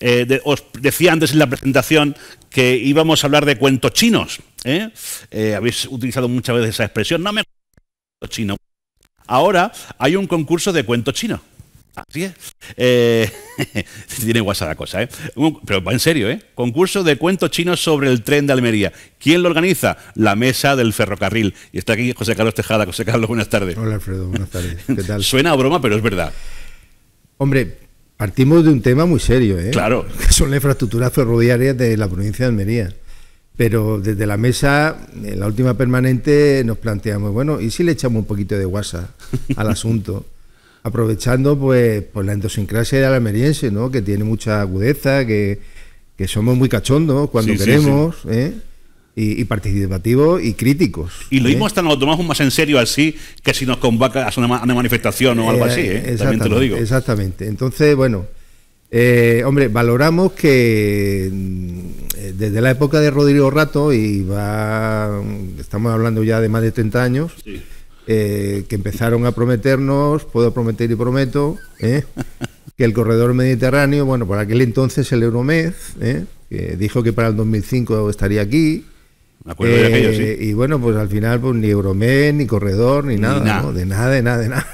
Eh, os decía antes en la presentación que íbamos a hablar de cuentos chinos. ¿eh? Eh, habéis utilizado muchas veces esa expresión. No me cuento chino. Ahora hay un concurso de cuentos chinos Así es. tiene guasa la cosa, ¿eh? Pero en serio, ¿eh? Concurso de cuentos chinos sobre el tren de Almería. ¿Quién lo organiza? La mesa del ferrocarril. Y está aquí José Carlos Tejada. José Carlos, buenas tardes. Hola, Alfredo, buenas tardes. ¿Qué tal? Suena a broma, pero es verdad. Hombre, Partimos de un tema muy serio, ¿eh? Claro. Que son las infraestructuras ferroviarias de la provincia de Almería. Pero desde la mesa, la última permanente, nos planteamos, bueno, ¿y si le echamos un poquito de guasa al asunto? Aprovechando pues, por la endosincrasia de almeriense, ¿no? Que tiene mucha agudeza, que, somos muy cachondos cuando queremos, ¿eh? Y, participativos y críticos. Y lo ¿eh? mismo hasta nos lo tomamos más en serio así que si nos convoca a una, manifestación o algo eh, así, ¿eh? también lo digo. Exactamente. Entonces, bueno, eh, hombre, valoramos que mm, desde la época de Rodrigo Rato, y va, estamos hablando ya de más de 30 años, que empezaron a prometernos, puedo prometer y prometo, que el corredor mediterráneo, bueno, por aquel entonces el Euromed, que dijo que para el 2005 estaría aquí, eh, y bueno, pues al final pues, ni Euromed, ni corredor, ni, nada, de nada, de nada, de nada.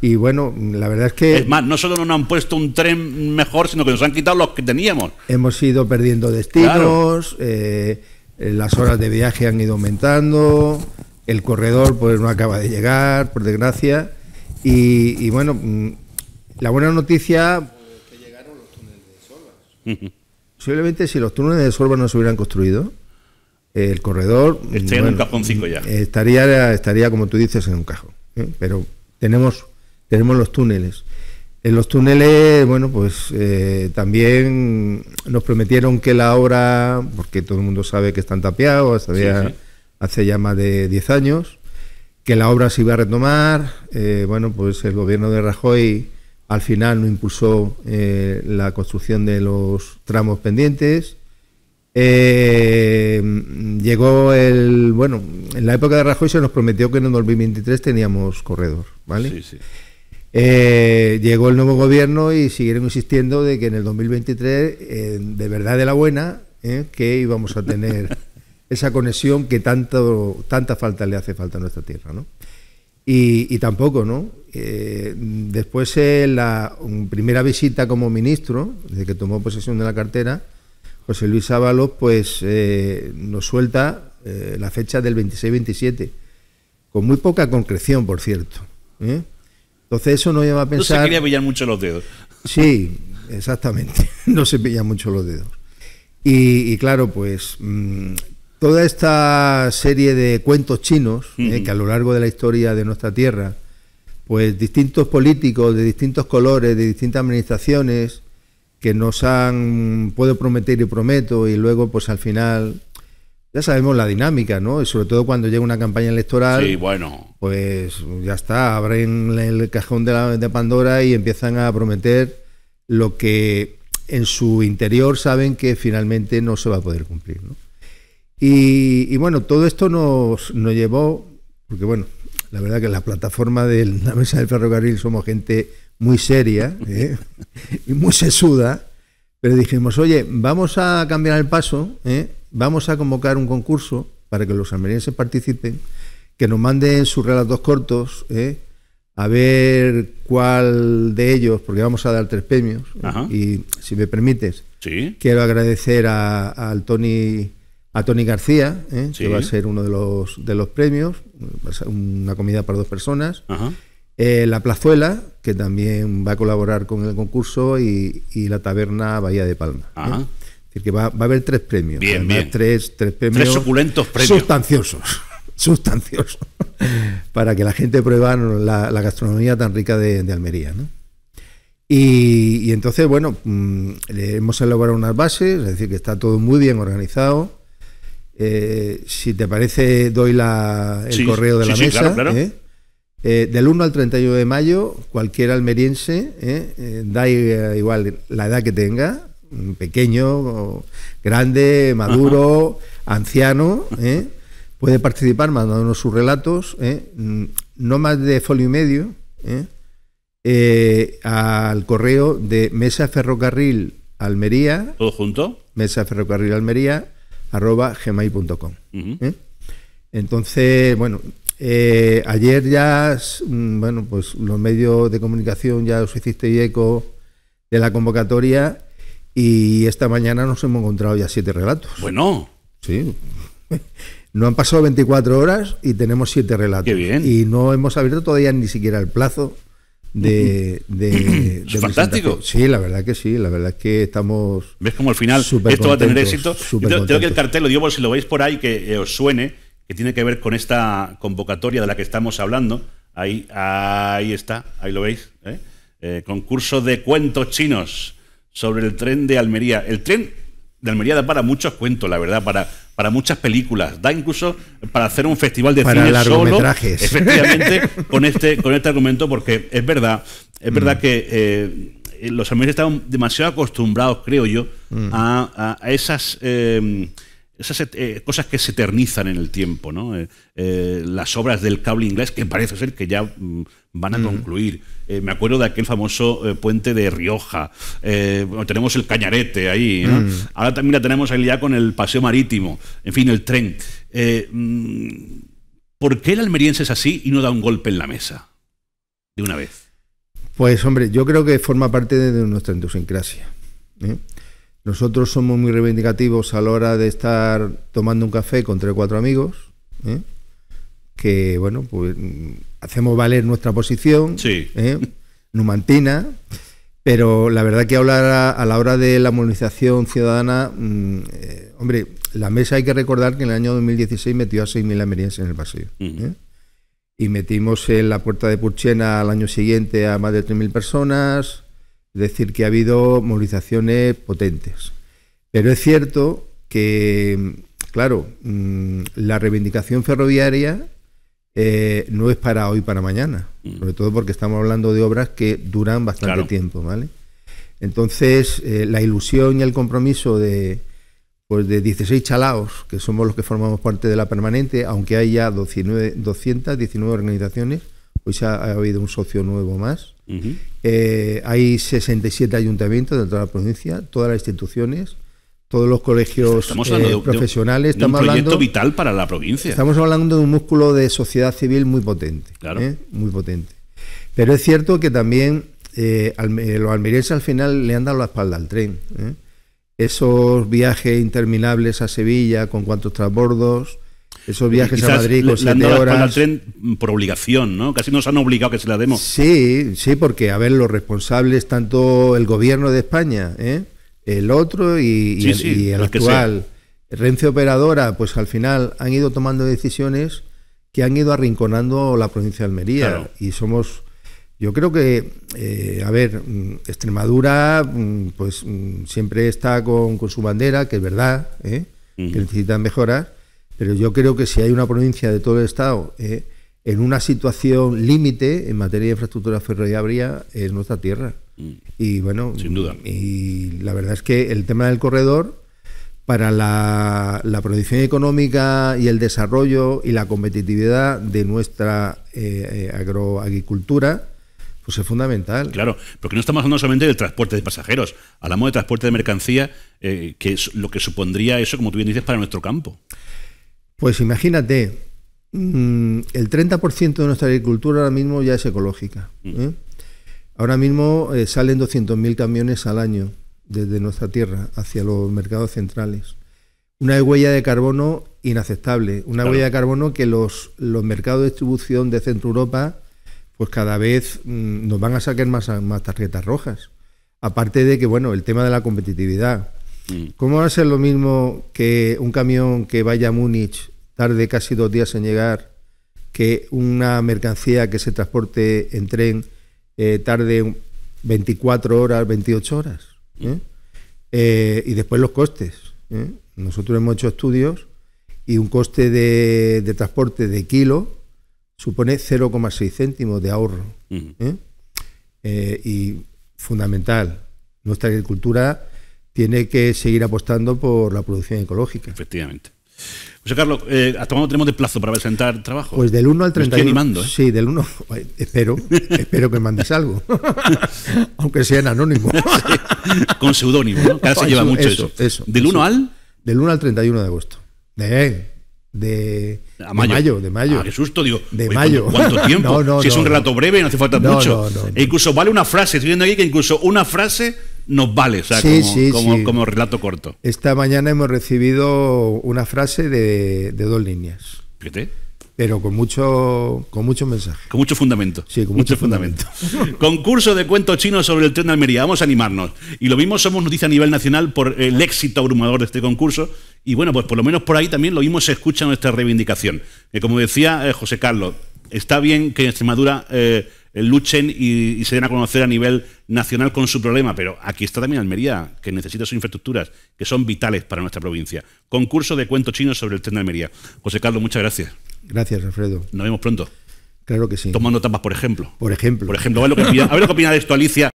Y bueno, la verdad es que... Es más, no solo nos han puesto un tren mejor, sino que nos han quitado los que teníamos. Hemos ido perdiendo destinos, eh, eh, las horas de viaje han ido aumentando, el corredor pues no acaba de llegar, por desgracia. Y, bueno, mm, la buena noticia... Pues, que llegaron los túneles de Posiblemente si los túneles de Solva no se hubieran construido, el corredor. ...estaría en ya. Estaría, estaría, como tú dices, en un cajón. ¿eh? Pero tenemos, tenemos los túneles. En los túneles, bueno, pues eh, también nos prometieron que la obra, porque todo el mundo sabe que están tapiados, hace ya más de 10 años, que la obra se iba a retomar. Eh, bueno, pues el gobierno de Rajoy al final no impulsó la construcción de los tramos pendientes eh, llegó el. Bueno, en la época de Rajoy se nos prometió que en el 2023 teníamos corredor, ¿vale? Sí, sí. Eh, llegó el nuevo gobierno y siguieron insistiendo de que en el 2023, eh, de verdad de la buena, que íbamos a tener esa conexión que tanto, tanta falta le hace falta a nuestra tierra, ¿no? Y, y tampoco, ¿no? después, la primera visita como ministro, desde que tomó posesión de la cartera, José Luis Ábalos pues eh, nos suelta eh, la fecha del 26-27, con muy poca concreción, por cierto. ¿eh? Entonces eso nos lleva a pensar... No se quería pillar mucho los dedos. Sí, exactamente, no se pillan mucho los dedos. Y, claro, pues mm, toda esta serie de cuentos chinos que a lo largo de la historia de nuestra tierra, pues distintos políticos de distintos colores, de distintas administraciones, que nos han, puedo prometer y prometo, y luego pues al final ya sabemos la dinámica, ¿no? Y sobre todo cuando llega una campaña electoral. Sí, bueno. Pues ya está, abren el cajón de, la, de, Pandora y empiezan a prometer lo que en su interior saben que finalmente no se va a poder cumplir, ¿no? Y, bueno, todo esto nos, nos, llevó, porque bueno, la verdad que la plataforma de la mesa del ferrocarril somos gente muy seria ¿eh? y muy sesuda, pero dijimos, oye, vamos a cambiar el paso, ¿eh? vamos a convocar un concurso para que los almerienses participen, que nos manden sus relatos cortos, ¿eh? a ver cuál de ellos, porque vamos a dar tres premios, y si me permites, quiero agradecer a, Tony a Tony García, que va a ser uno de los, de los premios, una comida para dos personas. Ajá. Eh, la Plazuela, que también va a colaborar con el concurso, y, la Taberna Bahía de Palma. ¿eh? que va, va, a haber tres premios. Tres, tres premios. premios. Sustanciosos. sustanciosos. para que la gente pruebe la, gastronomía tan rica de, Almería. ¿no? Y, entonces, bueno, mm, hemos elaborado unas bases, es decir, que está todo muy bien organizado. Eh, si te parece, doy la, el correo de la mesa. Eh, del 1 al 31 de mayo, cualquier almeriense, eh, eh, da igual la edad que tenga, mm, pequeño, grande, maduro, anciano, puede participar mandándonos sus relatos, mm, no más de folio y medio, al correo de Mesa Almería. ¿Todo junto? Mesa Almería, Entonces, bueno, eh, ayer ya, mm, bueno, pues los medios de comunicación ya os hiciste eco de la convocatoria y esta mañana nos hemos encontrado ya siete relatos. Bueno. Sí. No han pasado 24 horas y tenemos siete relatos. Qué bien. Y no hemos abierto todavía ni siquiera el plazo de, mm-hmm. de, fantástico. Sí, la verdad que sí, la verdad es que estamos. ¿Ves cómo al final esto va a tener éxito? Yo creo que el cartel lo digo por si lo veis por ahí que eh, os suene que tiene que ver con esta convocatoria de la que estamos hablando. Ahí, ahí está, ahí lo veis. ¿eh? Eh, concurso de cuentos chinos sobre el tren de Almería. El tren de Almería da para muchos cuentos, la verdad, para, para muchas películas. Da incluso para hacer un festival de cine solo. Efectivamente, con este, con este argumento, porque es verdad, es verdad mm. que eh, los almerienses están demasiado acostumbrados, creo yo, mm. a, a, esas esas eh, eh, cosas que se eternizan en el tiempo, ¿no? Eh, las obras del cable inglés que parece ser que ya mm, van a concluir. me acuerdo de aquel famoso puente de Rioja. tenemos el Cañarete ahí. Mm. Ahora también la tenemos ahí ya con el paseo marítimo. En fin, el tren. Mm, ¿Por qué el almeriense es así y no da un golpe en la mesa de una vez? Pues hombre, yo creo que forma parte de nuestra idiosincrasia. Nosotros somos muy reivindicativos a la hora de estar tomando un café con tres o cuatro amigos, ¿eh? que bueno, pues mm, hacemos valer nuestra posición, sí. ¿eh? numantina, pero la verdad que hablar a, la hora de la movilización ciudadana, mm, eh, hombre, la mesa hay que recordar que en el año 2016 metió a 6.000 almerienses en el paseo. Y metimos en la puerta de Purchena al año siguiente a más de 3.000 personas es decir, que ha habido movilizaciones potentes. Pero es cierto que, claro, mm, la reivindicación ferroviaria eh, no es para hoy, para mañana. Mm. Sobre todo porque estamos hablando de obras que duran bastante tiempo, ¿vale? Entonces, eh, la ilusión y el compromiso de, pues de 16 chalaos, que somos los que formamos parte de la permanente, aunque hay ya 219, organizaciones, pues hoy se ha habido un socio nuevo más, eh, hay 67 ayuntamientos dentro de la provincia, todas las instituciones, todos los colegios estamos eh, de, profesionales. un proyecto hablando, vital para la provincia. Estamos hablando de un músculo de sociedad civil muy potente. ¿eh? muy potente. Pero es cierto que también los almerienses al final le han dado la espalda al tren. Esos viajes interminables a Sevilla con cuantos transbordos esos viajes a Madrid con siete horas. tren por obligación, ¿no? Casi nos han obligado que se la demos. Sí, sí, porque, a ver, los responsables, tanto el gobierno de España, ¿eh? el otro y, el actual. Renfe Operadora, pues al final han ido tomando decisiones que han ido arrinconando la provincia de Almería. Y somos, yo creo que, eh, a ver, mm, Extremadura, mm, pues mm, siempre está con, su bandera, que es verdad, ¿eh? que necesitan mejorar pero yo creo que si hay una provincia de todo el Estado eh, en una situación límite en materia de infraestructura ferroviaria es nuestra tierra. Mm. Y bueno, sin duda. Y la verdad es que el tema del corredor para la, producción económica y el desarrollo y la competitividad de nuestra eh, eh, agroagricultura, pues es fundamental. Claro, porque no estamos hablando solamente del transporte de pasajeros, hablamos de transporte de mercancía, que es lo que supondría eso, como tú bien dices, para nuestro campo. Pues imagínate, mm, el 30% de nuestra agricultura ahora mismo ya es ecológica. Mm. ¿eh? Ahora mismo eh, salen 200.000 camiones al año desde nuestra tierra hacia los mercados centrales. Una huella de carbono inaceptable, una huella de carbono que los, los mercados de distribución de Centro Europa pues cada vez mm, nos van a sacar más, más tarjetas rojas. Aparte de que, bueno, el tema de la competitividad, ¿Cómo va a ser lo mismo que un camión que vaya a Múnich tarde casi dos días en llegar, que una mercancía que se transporte en tren eh, tarde 24 horas, 28 horas? ¿eh? Eh, y después los costes. Nosotros hemos hecho estudios y un coste de, transporte de kilo supone 0,6 céntimos de ahorro. y fundamental, nuestra agricultura tiene que seguir apostando por la producción ecológica. Efectivamente. José Carlos, eh, ¿hasta cuándo tenemos de plazo para presentar trabajo? Pues del 1 al 31. Estoy animando, ¿eh? Sí, del 1. Espero, espero que mandes algo. Aunque sea en anónimo. con seudónimo, ¿no? Cada se lleva mucho eso. ¿Del 1 al? Del 1 al 31 de agosto. De, de, mayo. de mayo. de mayo, ah, qué susto, digo. De mayo. ¿Cuánto, tiempo? si es un relato breve, no hace falta mucho. E incluso vale una frase. Estoy viendo aquí que incluso una frase nos vale, o sea, como, relato corto. Esta mañana hemos recibido una frase de, dos líneas. te...? Pero con mucho, con mucho mensaje. Con mucho fundamento. Sí, con mucho, fundamento. Concurso de cuentos chinos sobre el tren de Almería. Vamos a animarnos. Y lo mismo somos noticia a nivel nacional por el éxito abrumador de este concurso. Y bueno, pues por lo menos por ahí también lo mismo se escucha nuestra reivindicación. Que como decía eh, José Carlos, está bien que en Extremadura... Eh, luchen y, se den a conocer a nivel nacional con su problema. Pero aquí está también Almería, que necesita sus infraestructuras, que son vitales para nuestra provincia. Concurso de cuentos chinos sobre el tren de Almería. José Carlos, muchas gracias. Gracias, Alfredo. Nos vemos pronto. Claro que sí. Tomando tapas, por ejemplo. Por ejemplo. Por ejemplo, a ver que opina, a ver lo que opina de esto Alicia.